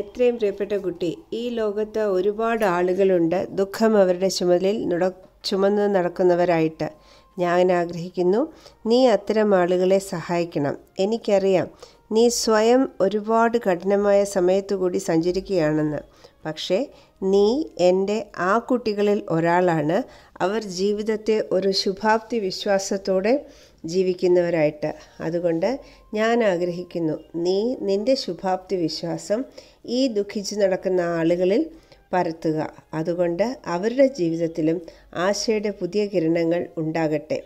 എത്രയും പ്രിയപ്പെട്ട കുട്ടി ഈ ലോകത്ത് ഒരുപാട് ആളുകളുണ്ട് ദുഃഖം അവരുടെ ചുമലിൽ നട ചുമന്ന് നടക്കുന്നവരായിട്ട് ഞാൻ ആഗ്രഹിക്കുന്നു നീ അത്തരം ആളുകളെ സഹായിക്കണം എനിക്കറിയാം നീ സ്വയം ഒരുപാട് കഠിനമായ സമയത്തുകൂടി സഞ്ചരിക്കുകയാണെന്ന് പക്ഷേ നീ എൻ്റെ ആ കുട്ടികളിൽ ഒരാളാണ് അവർ ജീവിതത്തെ ഒരു ശുഭാപ്തി വിശ്വാസത്തോടെ ജീവിക്കുന്നവരായിട്ട് അതുകൊണ്ട് ഞാൻ ആഗ്രഹിക്കുന്നു നീ നിൻ്റെ ശുഭാപ്തി വിശ്വാസം ഈ ദുഃഖിച്ച് നടക്കുന്ന ആളുകളിൽ പരത്തുക അതുകൊണ്ട് അവരുടെ ജീവിതത്തിലും ആശയുടെ പുതിയ കിരണങ്ങൾ ഉണ്ടാകട്ടെ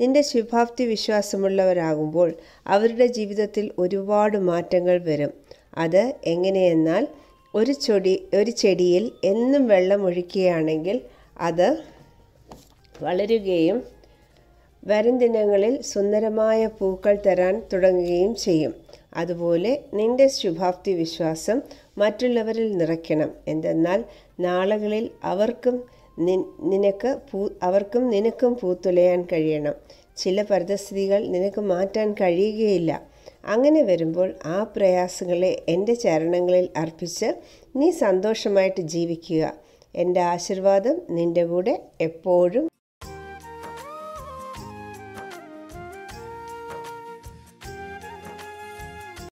നിന്റെ ശുഭാപ്തി വിശ്വാസമുള്ളവരാകുമ്പോൾ അവരുടെ ജീവിതത്തിൽ ഒരുപാട് മാറ്റങ്ങൾ വരും അത് എങ്ങനെയെന്നാൽ ഒരു ചൊടി ഒരു ചെടിയിൽ എന്നും വെള്ളം ഒഴിക്കുകയാണെങ്കിൽ അത് വളരുകയും വരും ദിനങ്ങളിൽ സുന്ദരമായ പൂക്കൾ തരാൻ തുടങ്ങുകയും ചെയ്യും അതുപോലെ നിന്റെ ശുഭാപ്തി വിശ്വാസം മറ്റുള്ളവരിൽ നിറയ്ക്കണം എന്തെന്നാൽ നാളുകളിൽ അവർക്കും നിനക്ക് പൂ അവർക്കും നിനക്കും പൂത്തുലയാൻ കഴിയണം ചില പരിതസ്ഥിതികൾ നിനക്ക് മാറ്റാൻ കഴിയുകയില്ല അങ്ങനെ വരുമ്പോൾ ആ പ്രയാസങ്ങളെ എൻ്റെ ചരണങ്ങളിൽ അർപ്പിച്ച് നീ സന്തോഷമായിട്ട് ജീവിക്കുക എൻ്റെ ആശീർവാദം നിൻ്റെ കൂടെ എപ്പോഴും